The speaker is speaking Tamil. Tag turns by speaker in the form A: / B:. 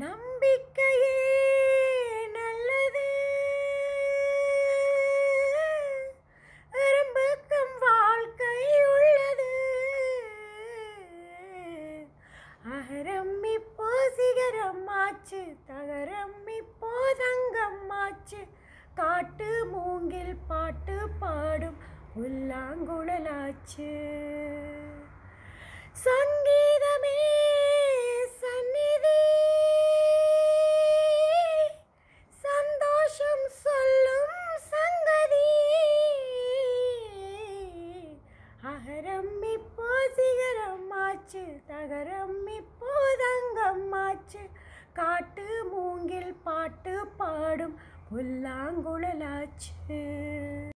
A: நம்பிக்கையே நல்லது அரும்பக்கம் வாழ்க்கை உள்ளது அகரம் இப்போ சிகரம் ஆச்சு தகரம் இப்போ தங்கம் ஆச்சு காட்டு மூங்கில் பாட்டு பாடும் புல்லாங்குழலாச்சு நகரம் இப்போதங்கம்மாச்சு காட்டு மூங்கில் பாட்டு பாடும் புல்லாங்குழலாச்சு